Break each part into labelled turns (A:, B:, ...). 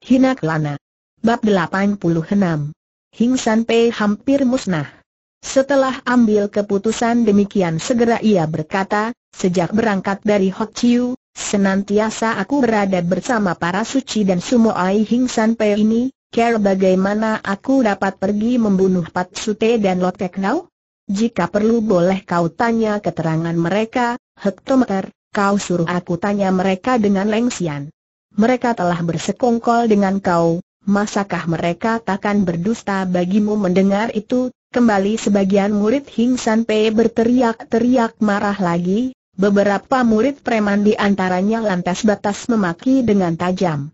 A: Hina Kelana. Bab 86. Hing San Pei hampir musnah. Setelah ambil keputusan demikian segera ia berkata, sejak berangkat dari Hok Chiu, senantiasa aku berada bersama para suci dan sumoai Hing San Pei ini, kira bagaimana aku dapat pergi membunuh Pat Sute dan Tek Nau? Jika perlu boleh kau tanya keterangan mereka, hektometer, kau suruh aku tanya mereka dengan lengsian. Mereka telah bersekongkol dengan kau, masakah mereka takkan berdusta bagimu mendengar itu? Kembali sebagian murid Hing San Pei berteriak-teriak marah lagi, beberapa murid preman di antaranya lantas batas memaki dengan tajam.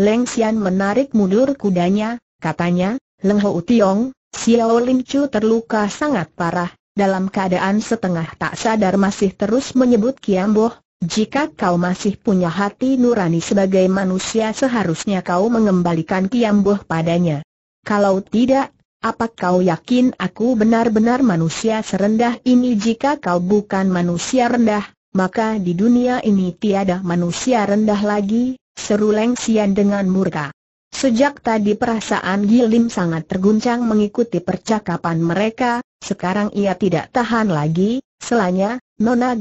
A: Leng Xian menarik mundur kudanya, katanya, Leng Ho Tiong, Xiao Ling Chu terluka sangat parah, dalam keadaan setengah tak sadar masih terus menyebut Boh, jika kau masih punya hati nurani sebagai manusia seharusnya kau mengembalikan Kiamboh padanya. Kalau tidak, apa kau yakin aku benar-benar manusia serendah ini jika kau bukan manusia rendah, maka di dunia ini tiada manusia rendah lagi, seru lengsian dengan murka. Sejak tadi perasaan Gilim sangat terguncang mengikuti percakapan mereka, sekarang ia tidak tahan lagi, selanya, Nona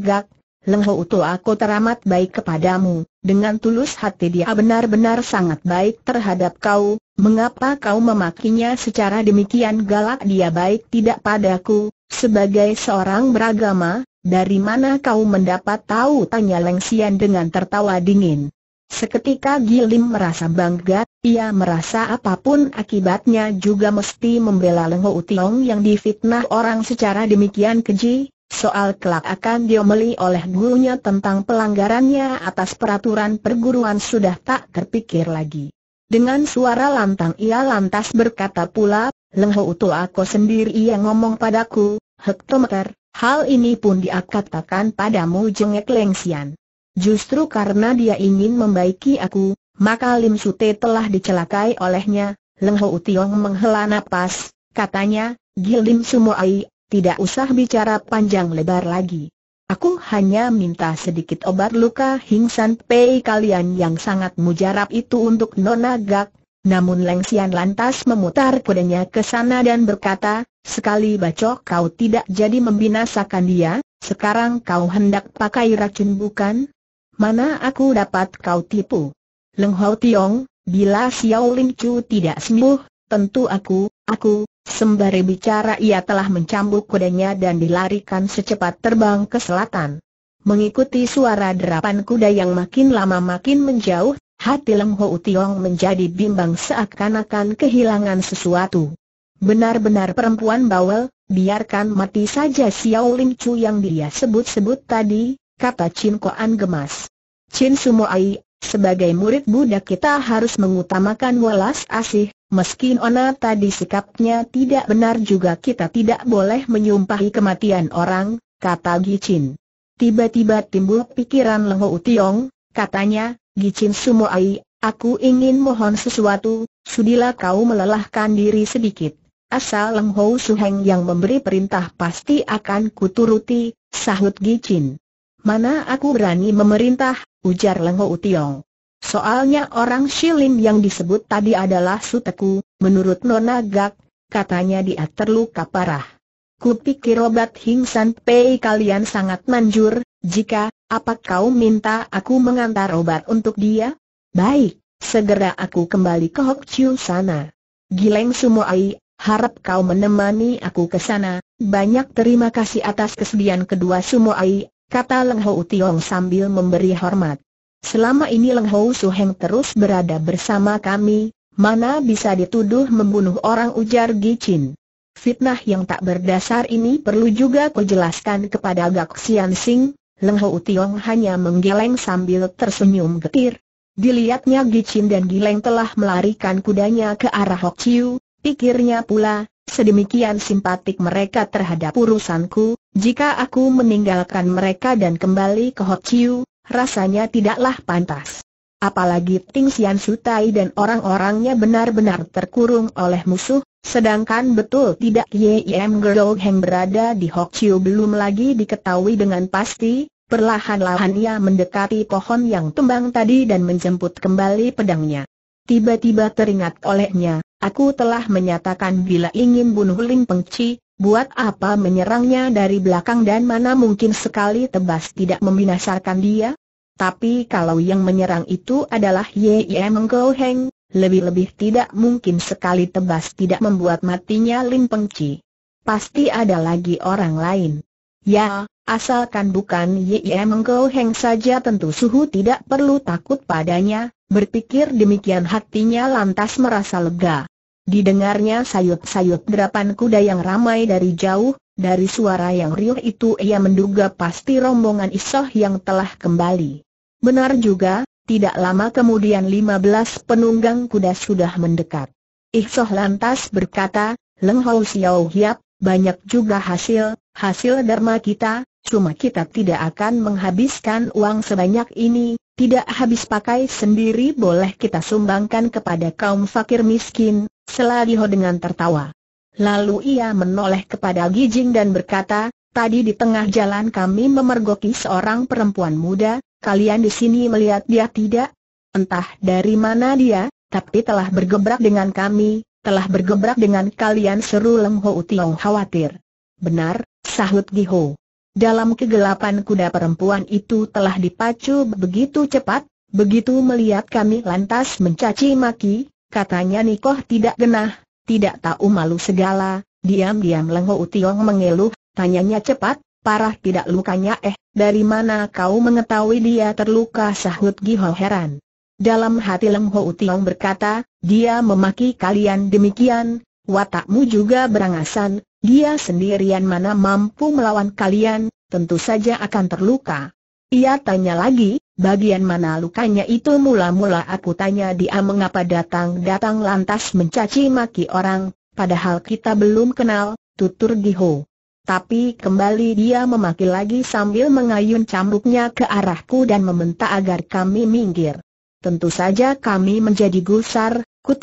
A: Leng Ho aku teramat baik kepadamu, dengan tulus hati dia benar-benar sangat baik terhadap kau, mengapa kau memakinya secara demikian galak dia baik tidak padaku, sebagai seorang beragama, dari mana kau mendapat tahu tanya Leng Xian dengan tertawa dingin. Seketika Gilim merasa bangga, ia merasa apapun akibatnya juga mesti membela Leng Ho Utiong yang difitnah orang secara demikian keji, soal kelak akan diomeli oleh gurunya tentang pelanggarannya atas peraturan perguruan sudah tak terpikir lagi. Dengan suara lantang ia lantas berkata pula, Leng Ho Utu aku sendiri yang ngomong padaku, hektometer, hal ini pun diakatakan padamu jengek lengsian. Justru karena dia ingin membaiki aku, maka Lim Sute telah dicelakai olehnya, Leng Ho Utiong menghela napas, katanya, Gilim Sumoai, tidak usah bicara panjang lebar lagi. Aku hanya minta sedikit obat luka Hingsan Pei kalian yang sangat mujarab itu untuk Nona Gak. Namun Leng Xian lantas memutar kudanya ke sana dan berkata, sekali bacok kau tidak jadi membinasakan dia, sekarang kau hendak pakai racun bukan? Mana aku dapat kau tipu? Leng Hou Tiong, bila Xiao Ling Chu tidak sembuh, tentu aku, aku, Sembari bicara ia telah mencambuk kudanya dan dilarikan secepat terbang ke selatan. Mengikuti suara derapan kuda yang makin lama makin menjauh, hati Leng Ho Tiong menjadi bimbang seakan-akan kehilangan sesuatu. Benar-benar perempuan bawel, biarkan mati saja Xiao Lim Chu yang dia sebut-sebut tadi, kata Chin Koan gemas. Chin Sumo Ai, sebagai murid Buddha kita harus mengutamakan welas asih, Meski Ona tadi sikapnya tidak benar juga kita tidak boleh menyumpahi kematian orang, kata Gichin. Tiba-tiba timbul pikiran Lengho Utiong, katanya, Gichin Sumoai, aku ingin mohon sesuatu, sudilah kau melelahkan diri sedikit. Asal Lengho Suheng yang memberi perintah pasti akan kuturuti, sahut Gichin. Mana aku berani memerintah, ujar Lengho Utiong. Soalnya orang Shilin yang disebut tadi adalah Suteku, menurut Nona Gak, katanya dia terluka parah. Kupikir obat Hingsan Pei kalian sangat manjur, jika, apa kau minta aku mengantar obat untuk dia? Baik, segera aku kembali ke Hok Chiu sana. Gileng Sumoai, harap kau menemani aku ke sana, banyak terima kasih atas kesedihan kedua Sumoai, kata Leng Ho Tiong sambil memberi hormat. Selama ini Leng Hou Heng terus berada bersama kami, mana bisa dituduh membunuh orang ujar Gichin. Fitnah yang tak berdasar ini perlu juga jelaskan kepada Gak Sian Sing, Leng Hou Tiong hanya menggeleng sambil tersenyum getir. Dilihatnya Gichin dan Gileng telah melarikan kudanya ke arah Hok Chiu, pikirnya pula, sedemikian simpatik mereka terhadap urusanku, jika aku meninggalkan mereka dan kembali ke Hok Chiu, rasanya tidaklah pantas. Apalagi Ting Xian Sutai dan orang-orangnya benar-benar terkurung oleh musuh, sedangkan betul tidak Yim Girl Heng berada di Hok Chiu belum lagi diketahui dengan pasti, perlahan-lahan ia mendekati pohon yang tumbang tadi dan menjemput kembali pedangnya. Tiba-tiba teringat olehnya, aku telah menyatakan bila ingin bunuh Ling Peng Chi, Buat apa menyerangnya dari belakang dan mana mungkin sekali tebas tidak membinasarkan dia? Tapi kalau yang menyerang itu adalah Ye Mengko Heng, lebih-lebih tidak mungkin sekali tebas tidak membuat matinya Lin Peng Chi. Pasti ada lagi orang lain. Ya, asalkan bukan Ye Mengko Heng saja tentu Suhu tidak perlu takut padanya, berpikir demikian hatinya lantas merasa lega. Didengarnya sayut-sayut derapan kuda yang ramai dari jauh, dari suara yang riuh itu ia menduga pasti rombongan Isoh yang telah kembali. Benar juga, tidak lama kemudian 15 penunggang kuda sudah mendekat. Isoh lantas berkata, Leng Hou Xiao Hiap, banyak juga hasil, hasil dharma kita, cuma kita tidak akan menghabiskan uang sebanyak ini, tidak habis pakai sendiri boleh kita sumbangkan kepada kaum fakir miskin, Seladiho dengan tertawa. Lalu ia menoleh kepada Gijing dan berkata, Tadi di tengah jalan kami memergoki seorang perempuan muda, kalian di sini melihat dia tidak? Entah dari mana dia, tapi telah bergebrak dengan kami, telah bergebrak dengan kalian seru Leng Ho Utiong khawatir. Benar, sahut Giho. Dalam kegelapan kuda perempuan itu telah dipacu begitu cepat, begitu melihat kami lantas mencaci maki, Katanya Nikoh tidak genah, tidak tahu malu segala, diam-diam Lengho Utiong mengeluh, tanyanya cepat, parah tidak lukanya eh, dari mana kau mengetahui dia terluka sahut Giho heran. Dalam hati Lengho Utiong berkata, dia memaki kalian demikian, watakmu juga berangasan, dia sendirian mana mampu melawan kalian, tentu saja akan terluka. Ia tanya lagi, Bagian mana lukanya itu mula-mula aku tanya dia mengapa datang-datang lantas mencaci maki orang, padahal kita belum kenal, tutur Giho. Tapi kembali dia memaki lagi sambil mengayun cambuknya ke arahku dan meminta agar kami minggir. Tentu saja kami menjadi gusar, ku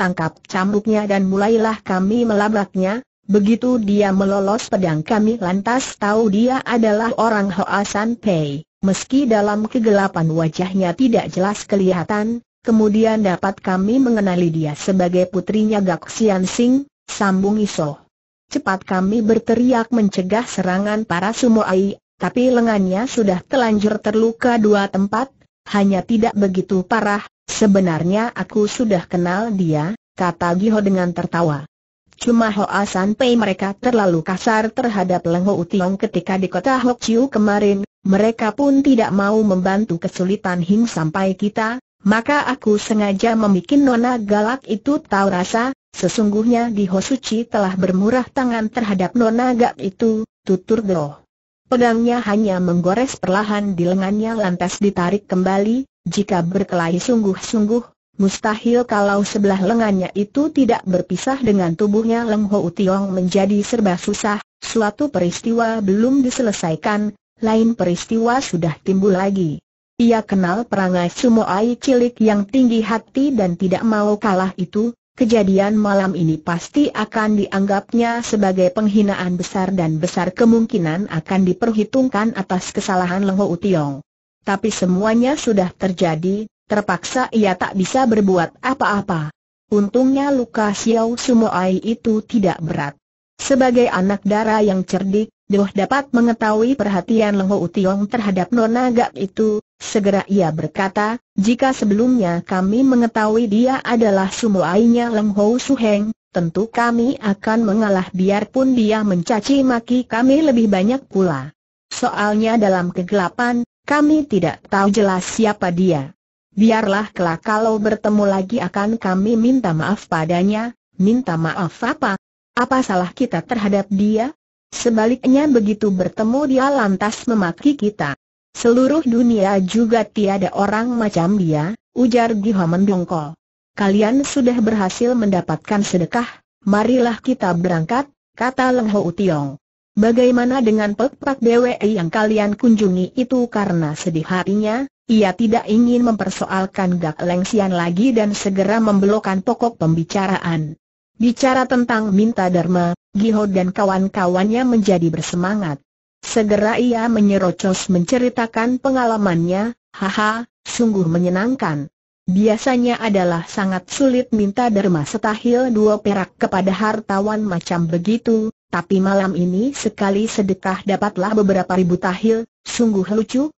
A: cambuknya dan mulailah kami melabraknya, begitu dia melolos pedang kami lantas tahu dia adalah orang Hoa San Pei meski dalam kegelapan wajahnya tidak jelas kelihatan, kemudian dapat kami mengenali dia sebagai putrinya Gak Sian Sing, sambung Iso. Cepat kami berteriak mencegah serangan para sumoai, tapi lengannya sudah telanjur terluka dua tempat, hanya tidak begitu parah, sebenarnya aku sudah kenal dia, kata Giho dengan tertawa. Cuma Hoa San Pei mereka terlalu kasar terhadap Leng Ho Tiong ketika di kota Hok Chiu kemarin, mereka pun tidak mau membantu kesulitan Hing sampai kita, maka aku sengaja membuat nona galak itu tahu rasa, sesungguhnya di Hosuci telah bermurah tangan terhadap nona galak itu, tutur Goh. Pedangnya hanya menggores perlahan di lengannya lantas ditarik kembali, jika berkelahi sungguh-sungguh, mustahil kalau sebelah lengannya itu tidak berpisah dengan tubuhnya Leng Ho Tiong menjadi serba susah, suatu peristiwa belum diselesaikan, lain peristiwa sudah timbul lagi. Ia kenal perangai Sumoai cilik yang tinggi hati dan tidak mau kalah itu, kejadian malam ini pasti akan dianggapnya sebagai penghinaan besar dan besar kemungkinan akan diperhitungkan atas kesalahan Lengho Utiong. Tapi semuanya sudah terjadi, terpaksa ia tak bisa berbuat apa-apa. Untungnya luka Xiao Sumoai itu tidak berat. Sebagai anak darah yang cerdik, Doh dapat mengetahui perhatian Leng Ho terhadap Nona Gak itu, segera ia berkata, jika sebelumnya kami mengetahui dia adalah sumuainya Leng Ho Suheng, tentu kami akan mengalah biarpun dia mencaci maki kami lebih banyak pula. Soalnya dalam kegelapan, kami tidak tahu jelas siapa dia. Biarlah kelak kalau bertemu lagi akan kami minta maaf padanya, minta maaf apa? Apa salah kita terhadap dia? Sebaliknya begitu bertemu dia lantas memaki kita. Seluruh dunia juga tiada orang macam dia, ujar Giho mendongkol. Kalian sudah berhasil mendapatkan sedekah, marilah kita berangkat, kata Leng Ho Tiong. Bagaimana dengan pek Pak dewe yang kalian kunjungi itu karena sedih harinya, ia tidak ingin mempersoalkan Gak Sian lagi dan segera membelokkan pokok pembicaraan. Bicara tentang minta Dharma, Giho dan kawan-kawannya menjadi bersemangat. Segera ia menyerocos menceritakan pengalamannya, haha, sungguh menyenangkan. Biasanya adalah sangat sulit minta derma setahil dua perak kepada hartawan macam begitu, tapi malam ini sekali sedekah dapatlah beberapa ribu tahil, sungguh lucu,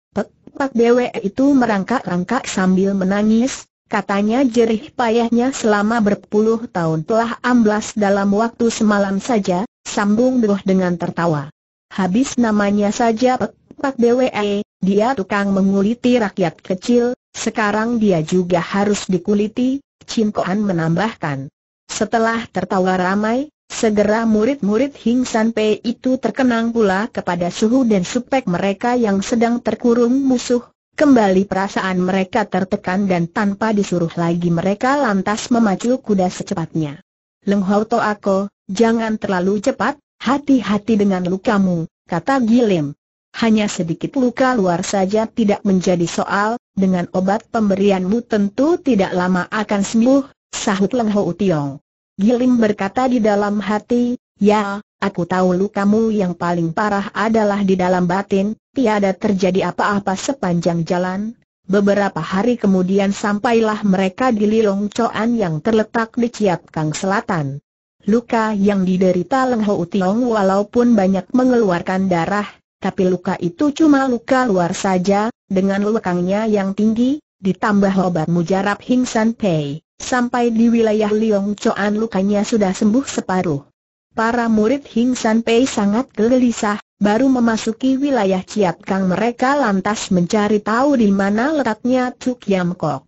A: Pak Dewe itu merangkak-rangkak sambil menangis, Katanya jerih payahnya selama berpuluh tahun telah amblas dalam waktu semalam saja, sambung Duh dengan tertawa. Habis namanya saja Pak, Pak BWE, eh, dia tukang menguliti rakyat kecil, sekarang dia juga harus dikuliti, Cinkoan menambahkan. Setelah tertawa ramai, segera murid-murid Hing San Pei itu terkenang pula kepada suhu dan supek mereka yang sedang terkurung musuh, Kembali perasaan mereka tertekan dan tanpa disuruh lagi mereka lantas memacu kuda secepatnya. Leng Hau Ako, jangan terlalu cepat, hati-hati dengan lukamu, kata Gilim. Hanya sedikit luka luar saja tidak menjadi soal, dengan obat pemberianmu tentu tidak lama akan sembuh, sahut Leng Hou Tiong. Gilim berkata di dalam hati, ya, Aku tahu lukamu yang paling parah adalah di dalam batin, tiada terjadi apa-apa sepanjang jalan. Beberapa hari kemudian sampailah mereka di Lilong Choan yang terletak di Ciap Kang Selatan. Luka yang diderita Leng Ho Tiong walaupun banyak mengeluarkan darah, tapi luka itu cuma luka luar saja, dengan lekangnya yang tinggi, ditambah obat mujarab Hing San Pei, sampai di wilayah Liong Choan lukanya sudah sembuh separuh. Para murid Hing San Pei sangat gelisah, baru memasuki wilayah Ciat Kang mereka lantas mencari tahu di mana letaknya Tuk Yam Kok.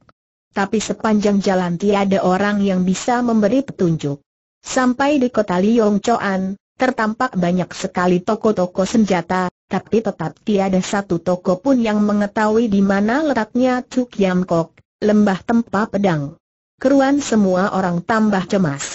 A: Tapi sepanjang jalan tiada orang yang bisa memberi petunjuk. Sampai di kota Coan, tertampak banyak sekali toko-toko senjata, tapi tetap tiada satu toko pun yang mengetahui di mana letaknya Tuk Yam Kok, lembah Tempa pedang. Keruan semua orang tambah cemas.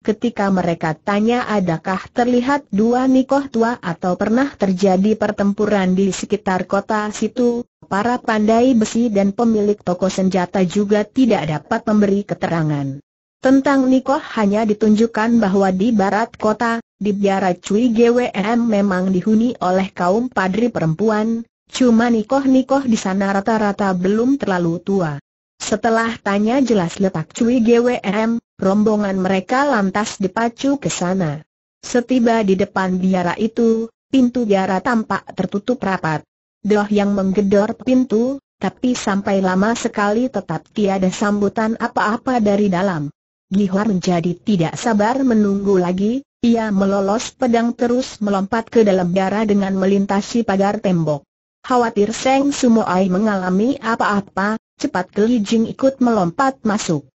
A: Ketika mereka tanya adakah terlihat dua nikoh tua atau pernah terjadi pertempuran di sekitar kota situ, para pandai besi dan pemilik toko senjata juga tidak dapat memberi keterangan. Tentang nikoh hanya ditunjukkan bahwa di barat kota, di biara Cui GWM memang dihuni oleh kaum padri perempuan, cuma nikoh-nikoh di sana rata-rata belum terlalu tua. Setelah tanya jelas letak Cui GWM, rombongan mereka lantas dipacu ke sana. Setiba di depan biara itu, pintu biara tampak tertutup rapat. Doh yang menggedor pintu, tapi sampai lama sekali tetap tiada sambutan apa-apa dari dalam. Gihwar menjadi tidak sabar menunggu lagi, ia melolos pedang terus melompat ke dalam biara dengan melintasi pagar tembok. Khawatir Seng Sumoai mengalami apa-apa, cepat Kelijing ikut melompat masuk.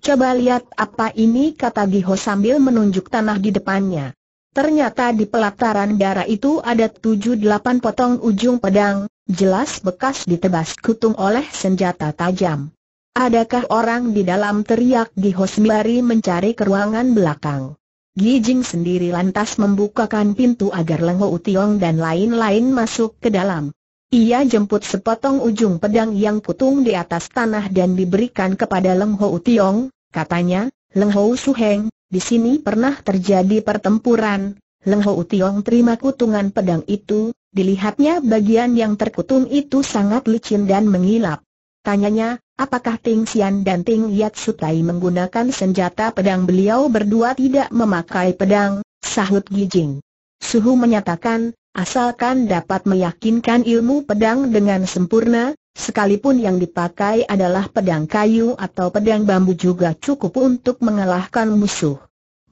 A: Coba lihat apa ini kata Giho sambil menunjuk tanah di depannya. Ternyata di pelataran darah itu ada tujuh delapan potong ujung pedang, jelas bekas ditebas kutung oleh senjata tajam. Adakah orang di dalam teriak Giho sembari mencari ke ruangan belakang. Gijing sendiri lantas membukakan pintu agar Lengho Utiong dan lain-lain masuk ke dalam. Ia jemput sepotong ujung pedang yang kutung di atas tanah dan diberikan kepada Leng Ho Tiong, katanya, Leng Ho Su Heng, di sini pernah terjadi pertempuran, Leng Ho Tiong terima kutungan pedang itu, dilihatnya bagian yang terkutung itu sangat licin dan mengilap. Tanyanya, apakah Ting Xian dan Ting Yat Sutai menggunakan senjata pedang beliau berdua tidak memakai pedang, sahut Gijing. Suhu menyatakan, asalkan dapat meyakinkan ilmu pedang dengan sempurna, sekalipun yang dipakai adalah pedang kayu atau pedang bambu juga cukup untuk mengalahkan musuh.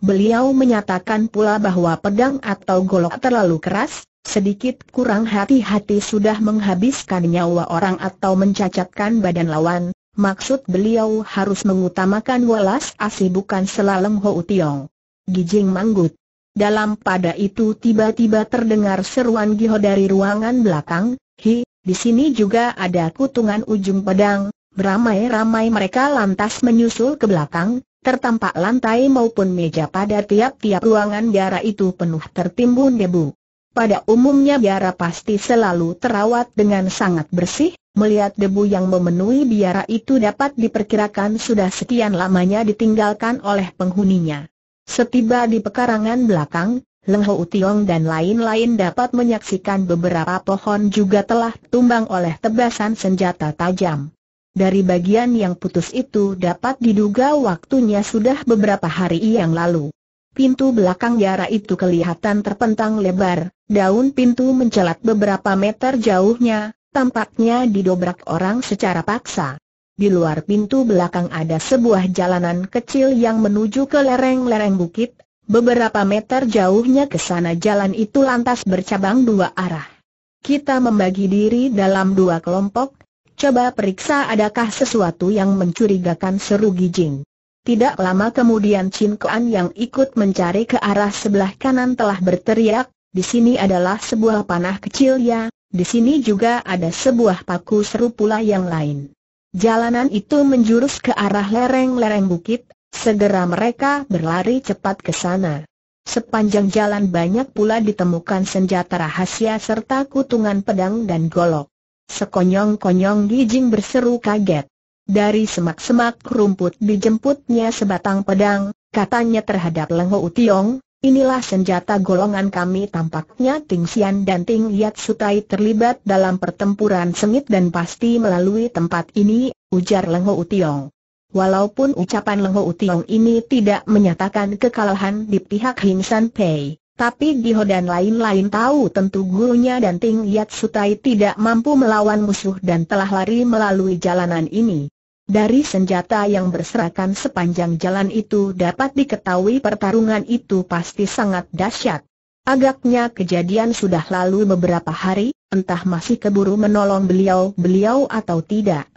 A: Beliau menyatakan pula bahwa pedang atau golok terlalu keras, sedikit kurang hati-hati sudah menghabiskan nyawa orang atau mencacatkan badan lawan, maksud beliau harus mengutamakan welas asih bukan selaleng Ho Tiong. Gijing Manggut dalam pada itu tiba-tiba terdengar seruan Giho dari ruangan belakang, Hi, di sini juga ada kutungan ujung pedang, beramai-ramai mereka lantas menyusul ke belakang, tertampak lantai maupun meja pada tiap-tiap ruangan biara itu penuh tertimbun debu. Pada umumnya biara pasti selalu terawat dengan sangat bersih, melihat debu yang memenuhi biara itu dapat diperkirakan sudah sekian lamanya ditinggalkan oleh penghuninya. Setiba di pekarangan belakang, Leng Ho Tiong dan lain-lain dapat menyaksikan beberapa pohon juga telah tumbang oleh tebasan senjata tajam. Dari bagian yang putus itu dapat diduga waktunya sudah beberapa hari yang lalu. Pintu belakang Yara itu kelihatan terpentang lebar, daun pintu mencelat beberapa meter jauhnya, tampaknya didobrak orang secara paksa. Di luar pintu belakang ada sebuah jalanan kecil yang menuju ke lereng-lereng bukit, beberapa meter jauhnya ke sana jalan itu lantas bercabang dua arah. Kita membagi diri dalam dua kelompok, coba periksa adakah sesuatu yang mencurigakan seru Gijing. Tidak lama kemudian Chin Kuan yang ikut mencari ke arah sebelah kanan telah berteriak, di sini adalah sebuah panah kecil ya, di sini juga ada sebuah paku seru pula yang lain. Jalanan itu menjurus ke arah lereng-lereng bukit, segera mereka berlari cepat ke sana. Sepanjang jalan banyak pula ditemukan senjata rahasia serta kutungan pedang dan golok. Sekonyong-konyong Gijing berseru kaget. Dari semak-semak rumput dijemputnya sebatang pedang, katanya terhadap Lengho Utiong, Inilah senjata golongan kami tampaknya Ting Xian dan Ting Yat Sutai terlibat dalam pertempuran sengit dan pasti melalui tempat ini, ujar Leng Ho Tiong. Walaupun ucapan Leng Ho Tiong ini tidak menyatakan kekalahan di pihak Hing San Pei, tapi Giho dan lain-lain tahu tentu gurunya dan Ting Yat Sutai tidak mampu melawan musuh dan telah lari melalui jalanan ini. Dari senjata yang berserakan sepanjang jalan itu dapat diketahui pertarungan itu pasti sangat dahsyat. Agaknya kejadian sudah lalu beberapa hari, entah masih keburu menolong beliau-beliau atau tidak.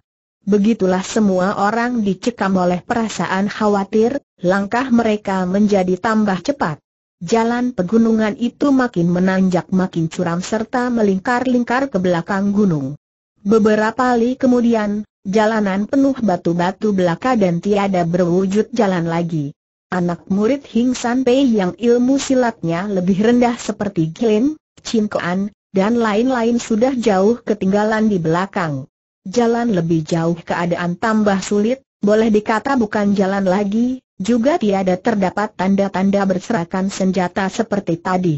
A: Begitulah semua orang dicekam oleh perasaan khawatir, langkah mereka menjadi tambah cepat. Jalan pegunungan itu makin menanjak makin curam serta melingkar-lingkar ke belakang gunung. Beberapa kali kemudian, Jalanan penuh batu-batu belaka dan tiada berwujud jalan lagi. Anak murid Hing San Pei yang ilmu silatnya lebih rendah seperti Gilin, Koan, dan lain-lain sudah jauh ketinggalan di belakang. Jalan lebih jauh keadaan tambah sulit, boleh dikata bukan jalan lagi, juga tiada terdapat tanda-tanda berserakan senjata seperti tadi.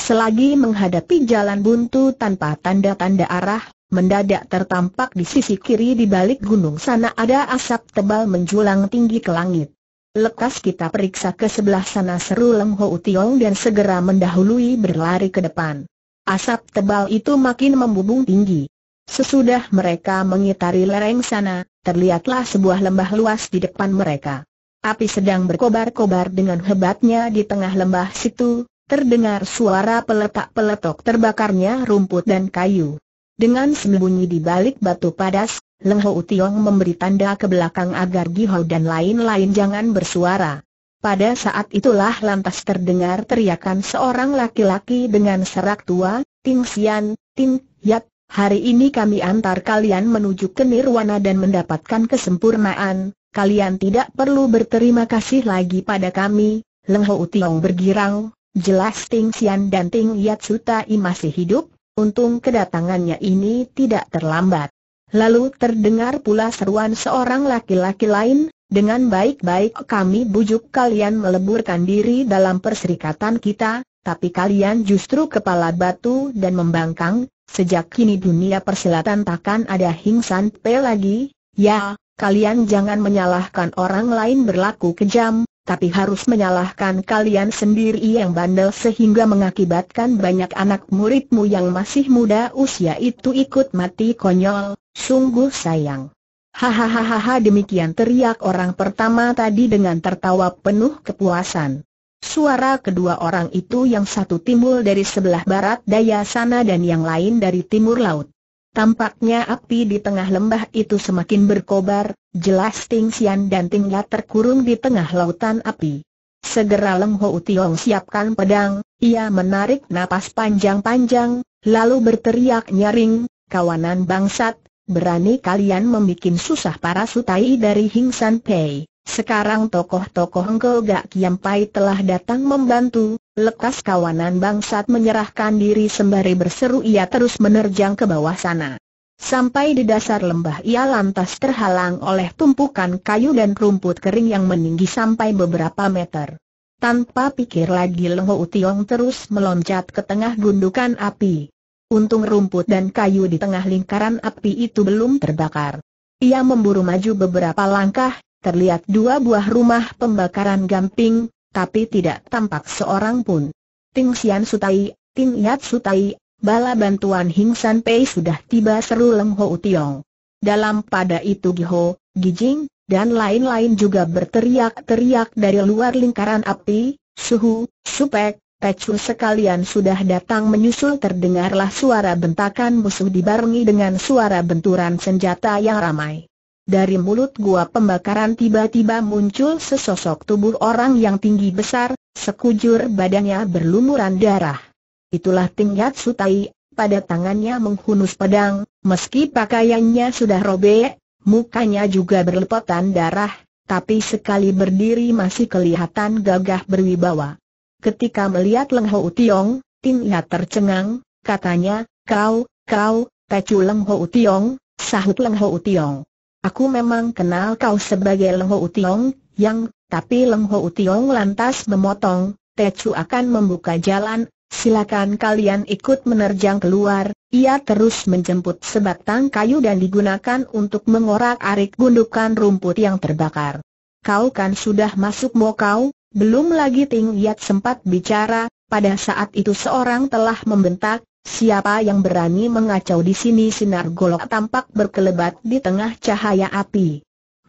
A: Selagi menghadapi jalan buntu tanpa tanda-tanda arah, mendadak tertampak di sisi kiri di balik gunung sana ada asap tebal menjulang tinggi ke langit. Lekas kita periksa ke sebelah sana seru Leng Ho Utiong dan segera mendahului berlari ke depan. Asap tebal itu makin membubung tinggi. Sesudah mereka mengitari lereng sana, terlihatlah sebuah lembah luas di depan mereka. Api sedang berkobar-kobar dengan hebatnya di tengah lembah situ, terdengar suara peletak-peletok terbakarnya rumput dan kayu. Dengan sembunyi di balik batu padas, Leng Hou Tiong memberi tanda ke belakang agar Gi dan lain-lain jangan bersuara. Pada saat itulah lantas terdengar teriakan seorang laki-laki dengan serak tua, Ting Xian, Ting Yat, hari ini kami antar kalian menuju ke Nirwana dan mendapatkan kesempurnaan, kalian tidak perlu berterima kasih lagi pada kami, Leng Hou Tiong bergirang, jelas Ting Xian dan Ting Yat I masih hidup, Untung kedatangannya ini tidak terlambat. Lalu terdengar pula seruan seorang laki-laki lain, dengan baik-baik kami bujuk kalian meleburkan diri dalam perserikatan kita, tapi kalian justru kepala batu dan membangkang, sejak kini dunia persilatan takkan ada hingsan pe lagi, ya, kalian jangan menyalahkan orang lain berlaku kejam, tapi harus menyalahkan kalian sendiri yang bandel sehingga mengakibatkan banyak anak muridmu yang masih muda usia itu ikut mati konyol, sungguh sayang. Hahaha demikian teriak orang pertama tadi dengan tertawa penuh kepuasan. Suara kedua orang itu yang satu timbul dari sebelah barat daya sana dan yang lain dari timur laut. Tampaknya api di tengah lembah itu semakin berkobar, jelas Ting Xian dan Ting La terkurung di tengah lautan api. Segera Leng Ho Tiong siapkan pedang, ia menarik napas panjang-panjang, lalu berteriak nyaring, kawanan bangsat, berani kalian membuat susah para sutai dari Hing San Pei. Sekarang tokoh-tokoh Engkau Gak Kiampai telah datang membantu, Lekas kawanan bangsat menyerahkan diri sembari berseru ia terus menerjang ke bawah sana. Sampai di dasar lembah ia lantas terhalang oleh tumpukan kayu dan rumput kering yang meninggi sampai beberapa meter. Tanpa pikir lagi Lengho Utiong terus meloncat ke tengah gundukan api. Untung rumput dan kayu di tengah lingkaran api itu belum terbakar. Ia memburu maju beberapa langkah, terlihat dua buah rumah pembakaran gamping, tapi tidak tampak seorang pun. Ting Xian Sutai, Ting Yat Sutai, bala bantuan Hing San Pei sudah tiba seru Leng Ho Utiong. Dalam pada itu Giho, Gijing, dan lain-lain juga berteriak-teriak dari luar lingkaran api, suhu, supek, Pecu sekalian sudah datang menyusul terdengarlah suara bentakan musuh dibarengi dengan suara benturan senjata yang ramai. Dari mulut gua pembakaran tiba-tiba muncul sesosok tubuh orang yang tinggi besar, sekujur badannya berlumuran darah. Itulah Tingkat Sutai, pada tangannya menghunus pedang, meski pakaiannya sudah robek, mukanya juga berlepotan darah, tapi sekali berdiri masih kelihatan gagah berwibawa. Ketika melihat Leng Ho Tiong, Tingkat tercengang, katanya, kau, kau, Tecu Leng Ho Tiong, sahut Leng Ho Tiong. Aku memang kenal kau sebagai Leng Ho Utiong, yang, tapi Leng Ho Utiong lantas memotong, Chu akan membuka jalan, silakan kalian ikut menerjang keluar, ia terus menjemput sebatang kayu dan digunakan untuk mengorak-arik gundukan rumput yang terbakar. Kau kan sudah masuk kau, belum lagi Ting Yat sempat bicara, pada saat itu seorang telah membentak, Siapa yang berani mengacau di sini sinar golok tampak berkelebat di tengah cahaya api.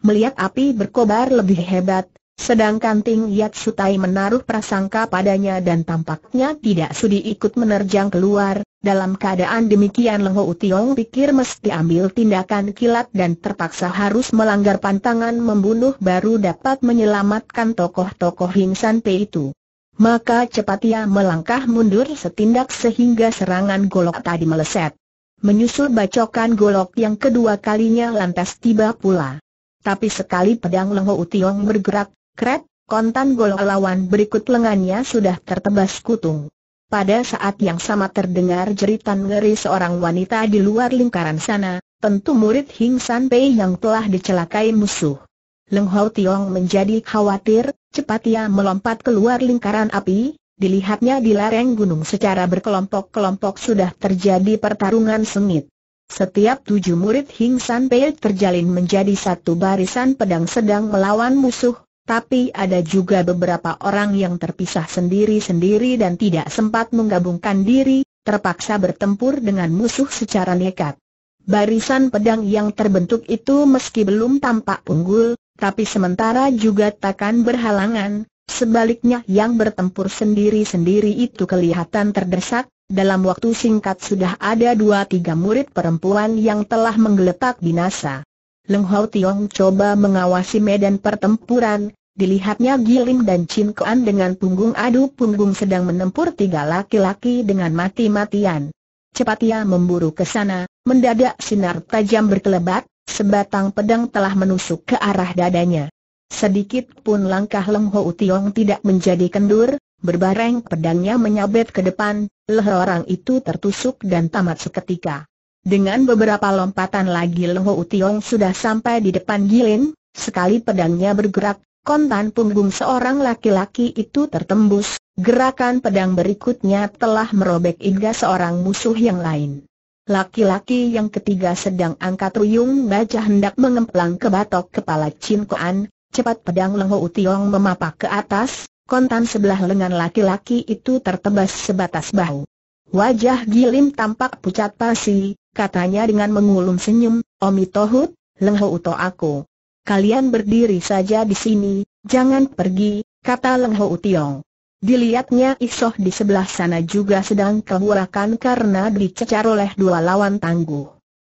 A: Melihat api berkobar lebih hebat, sedangkan Ting Yat Sutai menaruh prasangka padanya dan tampaknya tidak sudi ikut menerjang keluar, dalam keadaan demikian Leng Tiong pikir mesti ambil tindakan kilat dan terpaksa harus melanggar pantangan membunuh baru dapat menyelamatkan tokoh-tokoh Hing San Pei itu. Maka cepat ia melangkah mundur setindak sehingga serangan golok tadi meleset. Menyusul bacokan golok yang kedua kalinya lantas tiba pula. Tapi sekali pedang Lengho Utiong bergerak, kret, kontan golok lawan berikut lengannya sudah tertebas kutung. Pada saat yang sama terdengar jeritan ngeri seorang wanita di luar lingkaran sana, tentu murid Hing San Pei yang telah dicelakai musuh. Leng utiong Tiong menjadi khawatir, Cepat ia melompat keluar lingkaran api, dilihatnya di lereng gunung secara berkelompok-kelompok sudah terjadi pertarungan sengit. Setiap tujuh murid Hing San Pei terjalin menjadi satu barisan pedang sedang melawan musuh, tapi ada juga beberapa orang yang terpisah sendiri-sendiri dan tidak sempat menggabungkan diri, terpaksa bertempur dengan musuh secara nekat. Barisan pedang yang terbentuk itu meski belum tampak unggul, tapi sementara juga takkan berhalangan, sebaliknya yang bertempur sendiri-sendiri itu kelihatan terdesak, dalam waktu singkat sudah ada dua tiga murid perempuan yang telah menggeletak binasa. Leng Hau Tiong coba mengawasi medan pertempuran, dilihatnya Gilim dan Chin Kuan dengan punggung adu punggung sedang menempur tiga laki-laki dengan mati-matian. Cepat ia memburu ke sana, mendadak sinar tajam berkelebat, Sebatang pedang telah menusuk ke arah dadanya. Sedikit pun langkah Leng Ho Tiong tidak menjadi kendur, berbareng pedangnya menyabet ke depan, leher orang itu tertusuk dan tamat seketika. Dengan beberapa lompatan lagi Leng Ho Tiong sudah sampai di depan Gilin, sekali pedangnya bergerak, kontan punggung seorang laki-laki itu tertembus, gerakan pedang berikutnya telah merobek iga seorang musuh yang lain. Laki-laki yang ketiga sedang angkat ruyung baca hendak mengemplang ke batok kepala Chin Koan, cepat pedang Leng Ho Tiong memapak ke atas, kontan sebelah lengan laki-laki itu tertebas sebatas bahu. Wajah Gilim tampak pucat pasi, katanya dengan mengulum senyum, Omi Tohut, Leng Ho Uto aku. Kalian berdiri saja di sini, jangan pergi, kata Leng Ho Tiong. Dilihatnya Isoh di sebelah sana juga sedang kehurakan karena dicecar oleh dua lawan tangguh.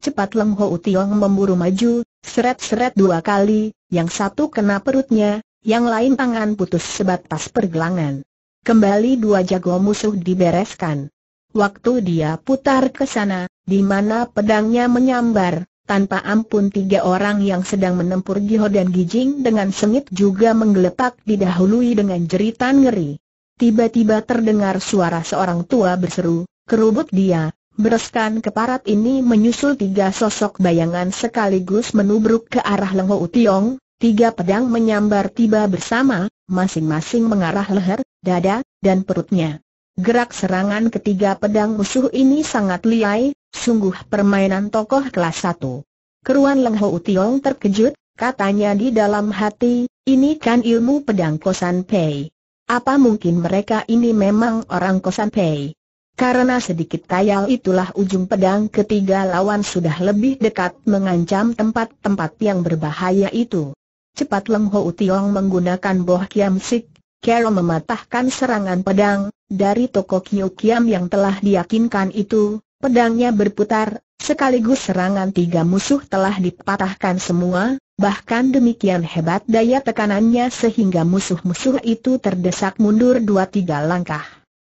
A: Cepat Leng Ho Tiong memburu maju, seret-seret dua kali, yang satu kena perutnya, yang lain tangan putus sebatas pergelangan. Kembali dua jago musuh dibereskan. Waktu dia putar ke sana, di mana pedangnya menyambar, tanpa ampun tiga orang yang sedang menempur Giho dan Gijing dengan sengit juga menggeletak didahului dengan jeritan ngeri. Tiba-tiba terdengar suara seorang tua berseru, kerubut dia, bereskan keparat ini menyusul tiga sosok bayangan sekaligus menubruk ke arah Lengho Utiong, tiga pedang menyambar tiba bersama, masing-masing mengarah leher, dada, dan perutnya. Gerak serangan ketiga pedang musuh ini sangat liai, sungguh permainan tokoh kelas satu. Keruan Leng Ho Tiong terkejut, katanya di dalam hati, ini kan ilmu pedang kosan Pei. Apa mungkin mereka ini memang orang kosan Pei? Karena sedikit tayal itulah ujung pedang ketiga lawan sudah lebih dekat mengancam tempat-tempat yang berbahaya itu. Cepat Leng Ho Tiong menggunakan boh kiam sik, Kero mematahkan serangan pedang, dari toko kiu Kiam yang telah diyakinkan itu, pedangnya berputar, sekaligus serangan tiga musuh telah dipatahkan semua, Bahkan demikian hebat daya tekanannya sehingga musuh-musuh itu terdesak mundur dua-tiga langkah.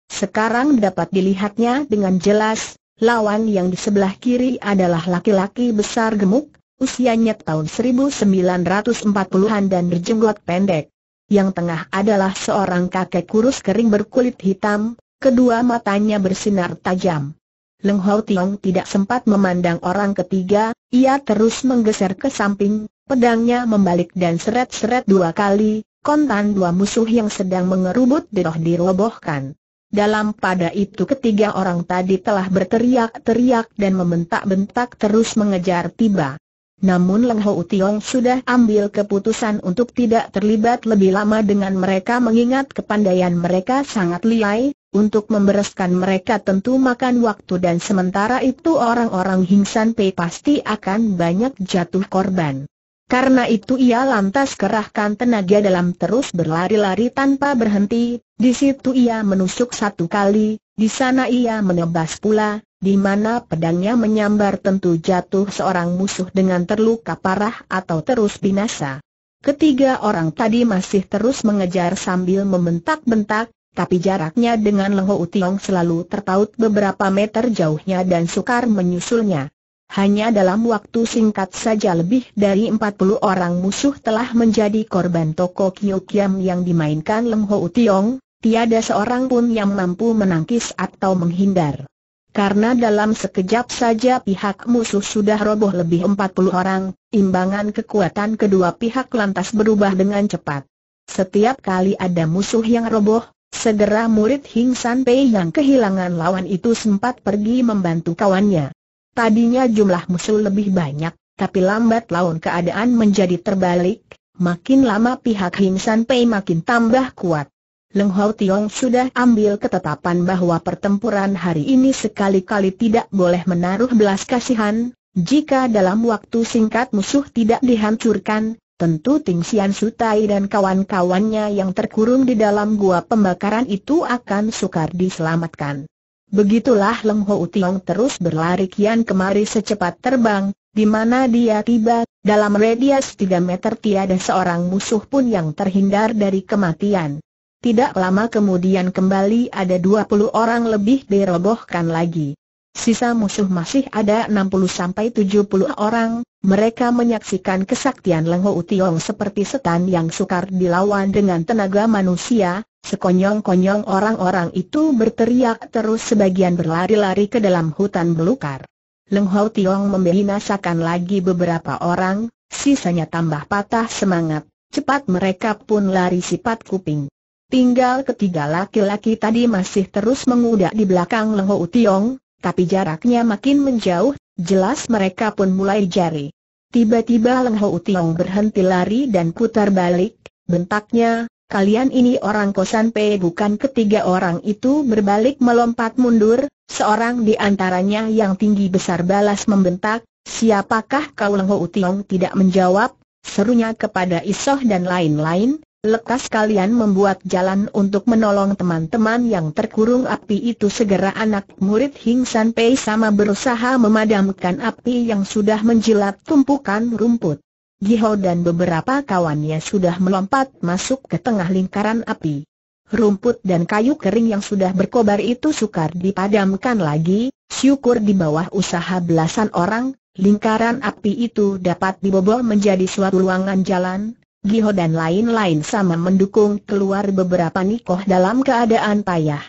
A: Sekarang dapat dilihatnya dengan jelas, lawan yang di sebelah kiri adalah laki-laki besar gemuk, usianya tahun 1940-an dan berjenggot pendek. Yang tengah adalah seorang kakek kurus kering berkulit hitam, kedua matanya bersinar tajam. Leng Hou Tiong tidak sempat memandang orang ketiga, ia terus menggeser ke samping, pedangnya membalik dan seret-seret dua kali, kontan dua musuh yang sedang mengerubut dedoh dirobohkan. Dalam pada itu ketiga orang tadi telah berteriak-teriak dan membentak-bentak terus mengejar tiba. Namun Leng Hou Tiong sudah ambil keputusan untuk tidak terlibat lebih lama dengan mereka mengingat kepandaian mereka sangat liai, untuk membereskan mereka tentu makan waktu dan sementara itu orang-orang Hingsan Pei pasti akan banyak jatuh korban. Karena itu ia lantas kerahkan tenaga dalam terus berlari-lari tanpa berhenti, di situ ia menusuk satu kali, di sana ia menebas pula, di mana pedangnya menyambar tentu jatuh seorang musuh dengan terluka parah atau terus binasa. Ketiga orang tadi masih terus mengejar sambil membentak-bentak, tapi jaraknya dengan Lengho Utiong selalu terpaut beberapa meter jauhnya dan sukar menyusulnya. Hanya dalam waktu singkat saja lebih dari 40 orang musuh telah menjadi korban toko Kyokyam yang dimainkan Lengho Utiong, tiada seorang pun yang mampu menangkis atau menghindar. Karena dalam sekejap saja pihak musuh sudah roboh lebih 40 orang, imbangan kekuatan kedua pihak lantas berubah dengan cepat. Setiap kali ada musuh yang roboh, Segera murid Hing San Pei yang kehilangan lawan itu sempat pergi membantu kawannya. Tadinya jumlah musuh lebih banyak, tapi lambat laun keadaan menjadi terbalik, makin lama pihak Hing San Pei makin tambah kuat. Leng Hau Tiong sudah ambil ketetapan bahwa pertempuran hari ini sekali-kali tidak boleh menaruh belas kasihan, jika dalam waktu singkat musuh tidak dihancurkan, Tentu Ting Xian Sutai dan kawan-kawannya yang terkurung di dalam gua pembakaran itu akan sukar diselamatkan. Begitulah Leng Ho Tiong terus berlari kian kemari secepat terbang, di mana dia tiba, dalam radius 3 meter tiada seorang musuh pun yang terhindar dari kematian. Tidak lama kemudian kembali ada 20 orang lebih dirobohkan lagi. Sisa musuh masih ada 60-70 orang, mereka menyaksikan kesaktian Leng Ho Tiong seperti setan yang sukar dilawan dengan tenaga manusia, sekonyong-konyong orang-orang itu berteriak terus sebagian berlari-lari ke dalam hutan belukar. Leng Ho Tiong membinasakan lagi beberapa orang, sisanya tambah patah semangat, cepat mereka pun lari sifat kuping. Tinggal ketiga laki-laki tadi masih terus mengudak di belakang Leng Ho Tiong, tapi jaraknya makin menjauh Jelas mereka pun mulai jari. Tiba-tiba Leng Ho Tiong berhenti lari dan putar balik, bentaknya, kalian ini orang kosan P bukan ketiga orang itu berbalik melompat mundur, seorang di antaranya yang tinggi besar balas membentak, siapakah kau Leng Ho Tiong tidak menjawab, serunya kepada Isoh dan lain-lain, Lekas kalian membuat jalan untuk menolong teman-teman yang terkurung api itu Segera anak murid Hing San Pei sama berusaha memadamkan api yang sudah menjilat tumpukan rumput Giho dan beberapa kawannya sudah melompat masuk ke tengah lingkaran api Rumput dan kayu kering yang sudah berkobar itu sukar dipadamkan lagi Syukur di bawah usaha belasan orang, lingkaran api itu dapat dibobol menjadi suatu ruangan jalan Giho dan lain-lain sama mendukung keluar beberapa nikoh dalam keadaan payah.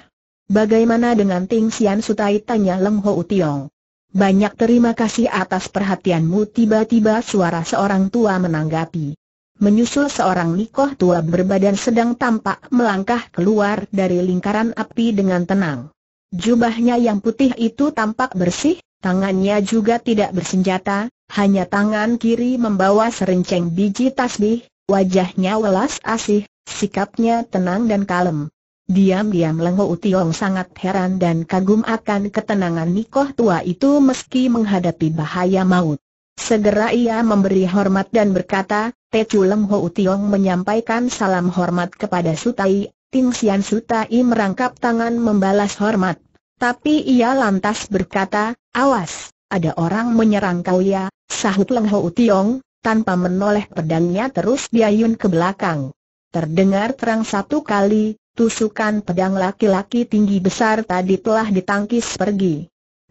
A: Bagaimana dengan Ting Sian Sutai tanya Leng Ho Tiong? Banyak terima kasih atas perhatianmu tiba-tiba suara seorang tua menanggapi. Menyusul seorang nikoh tua berbadan sedang tampak melangkah keluar dari lingkaran api dengan tenang. Jubahnya yang putih itu tampak bersih, tangannya juga tidak bersenjata, hanya tangan kiri membawa serenceng biji tasbih, Wajahnya welas asih, sikapnya tenang dan kalem. Diam-diam Lengho Utiong sangat heran dan kagum akan ketenangan Nikoh tua itu meski menghadapi bahaya maut. Segera ia memberi hormat dan berkata, Tecu Lengho Utiong menyampaikan salam hormat kepada Sutai, Ting Sian Sutai merangkap tangan membalas hormat. Tapi ia lantas berkata, awas, ada orang menyerang kau ya, sahut Lengho Utiong, tanpa menoleh pedangnya terus diayun ke belakang. Terdengar terang satu kali, tusukan pedang laki-laki tinggi besar tadi telah ditangkis pergi.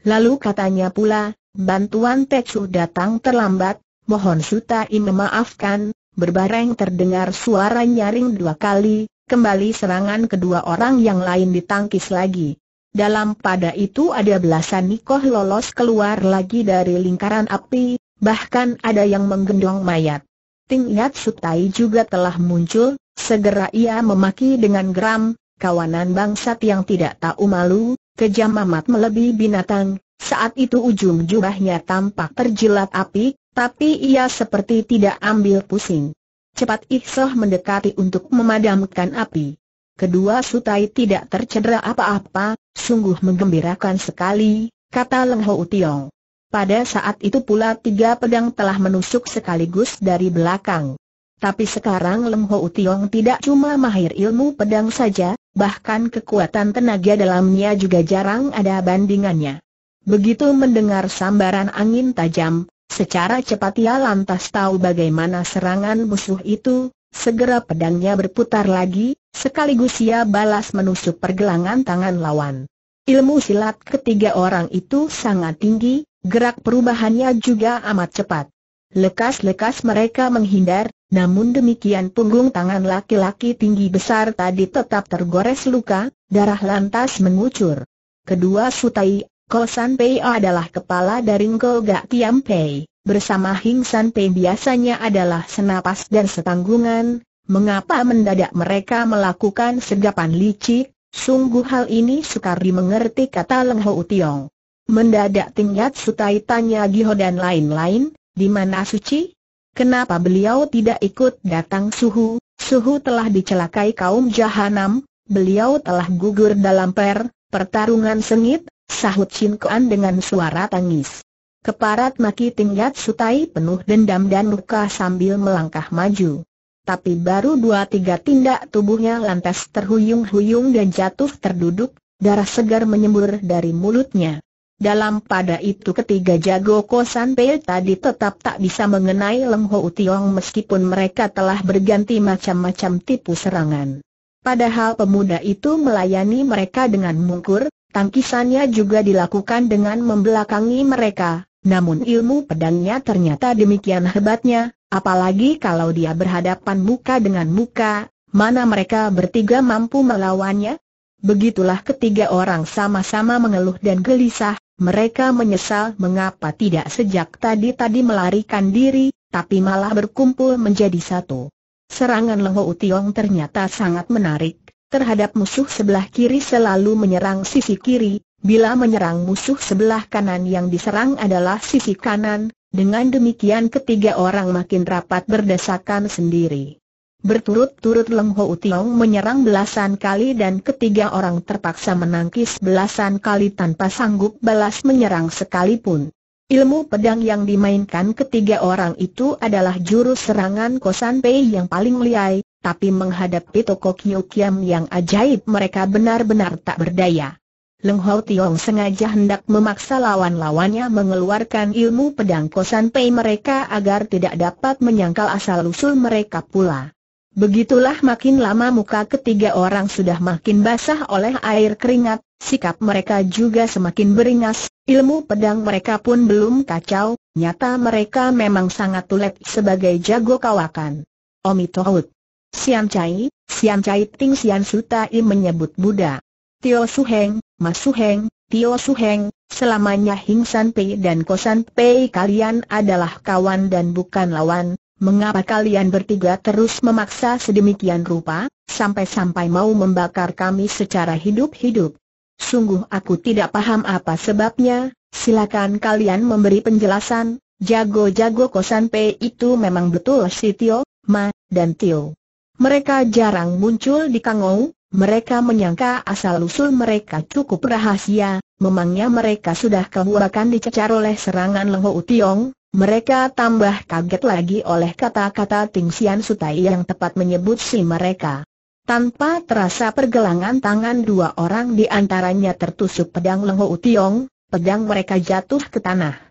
A: Lalu katanya pula, bantuan Tecu datang terlambat, mohon suta Sutai memaafkan, berbareng terdengar suara nyaring dua kali, kembali serangan kedua orang yang lain ditangkis lagi. Dalam pada itu ada belasan nikoh lolos keluar lagi dari lingkaran api, bahkan ada yang menggendong mayat. Ting Yat Sutai juga telah muncul, segera ia memaki dengan geram, kawanan bangsat yang tidak tahu malu, kejam amat melebihi binatang, saat itu ujung jubahnya tampak terjilat api, tapi ia seperti tidak ambil pusing. Cepat Ihsoh mendekati untuk memadamkan api. Kedua Sutai tidak tercedera apa-apa, sungguh menggembirakan sekali, kata Leng Ho utiong pada saat itu pula tiga pedang telah menusuk sekaligus dari belakang. Tapi sekarang Leng Ho Tiong tidak cuma mahir ilmu pedang saja, bahkan kekuatan tenaga dalamnya juga jarang ada bandingannya. Begitu mendengar sambaran angin tajam, secara cepat ia lantas tahu bagaimana serangan musuh itu, segera pedangnya berputar lagi, sekaligus ia balas menusuk pergelangan tangan lawan. Ilmu silat ketiga orang itu sangat tinggi, Gerak perubahannya juga amat cepat. Lekas-lekas mereka menghindar, namun demikian punggung tangan laki-laki tinggi besar tadi tetap tergores luka, darah lantas mengucur. Kedua Sutai, Ko San Pei adalah kepala dari Ngo Gak Tiam Pei, bersama Hing San Pei biasanya adalah senapas dan setanggungan, mengapa mendadak mereka melakukan sergapan licik, sungguh hal ini sukar dimengerti kata Leng Ho Tiong. Mendadak tingkat sutai tanya Giho dan lain-lain, di mana suci? Kenapa beliau tidak ikut datang suhu? Suhu telah dicelakai kaum Jahanam, beliau telah gugur dalam per, pertarungan sengit, sahut Chin Kuan dengan suara tangis. Keparat maki tingkat sutai penuh dendam dan luka sambil melangkah maju. Tapi baru dua tiga tindak tubuhnya lantas terhuyung-huyung dan jatuh terduduk, darah segar menyembur dari mulutnya. Dalam pada itu ketiga jago kosan Pei tadi tetap tak bisa mengenai Leng Ho Tiong meskipun mereka telah berganti macam-macam tipu serangan. Padahal pemuda itu melayani mereka dengan mungkur, tangkisannya juga dilakukan dengan membelakangi mereka, namun ilmu pedangnya ternyata demikian hebatnya, apalagi kalau dia berhadapan muka dengan muka, mana mereka bertiga mampu melawannya? Begitulah ketiga orang sama-sama mengeluh dan gelisah, mereka menyesal mengapa tidak sejak tadi-tadi melarikan diri, tapi malah berkumpul menjadi satu. Serangan leho Utiong ternyata sangat menarik, terhadap musuh sebelah kiri selalu menyerang sisi kiri, bila menyerang musuh sebelah kanan yang diserang adalah sisi kanan, dengan demikian ketiga orang makin rapat berdesakan sendiri. Berturut-turut Leng Ho Utiong menyerang belasan kali dan ketiga orang terpaksa menangkis belasan kali tanpa sanggup balas menyerang sekalipun. Ilmu pedang yang dimainkan ketiga orang itu adalah jurus serangan Kosan Pei yang paling liai, tapi menghadapi Toko Kyo Kiam yang ajaib mereka benar-benar tak berdaya. Leng Ho Tiong sengaja hendak memaksa lawan-lawannya mengeluarkan ilmu pedang Kosan Pei mereka agar tidak dapat menyangkal asal-usul mereka pula. Begitulah makin lama muka ketiga orang sudah makin basah oleh air keringat, sikap mereka juga semakin beringas, ilmu pedang mereka pun belum kacau, nyata mereka memang sangat tulet sebagai jago kawakan. Omi Tohut. Sian Cai, Sian Cai Ting Sian Sutai menyebut Buddha. Tio Suheng, Mas Suheng, Tio Suheng, selamanya Hing San Pei dan kosan Pei kalian adalah kawan dan bukan lawan, Mengapa kalian bertiga terus memaksa sedemikian rupa, sampai-sampai mau membakar kami secara hidup-hidup? Sungguh aku tidak paham apa sebabnya, silakan kalian memberi penjelasan, jago-jago kosan P itu memang betul si Tio, Ma, dan Tio. Mereka jarang muncul di Kangou, mereka menyangka asal-usul mereka cukup rahasia, memangnya mereka sudah kebuakan dicecar oleh serangan Lengho Utiong, mereka tambah kaget lagi oleh kata-kata Ting Xian Sutai yang tepat menyebut si mereka. Tanpa terasa pergelangan tangan dua orang di antaranya tertusuk pedang Lengho Utiong, pedang mereka jatuh ke tanah.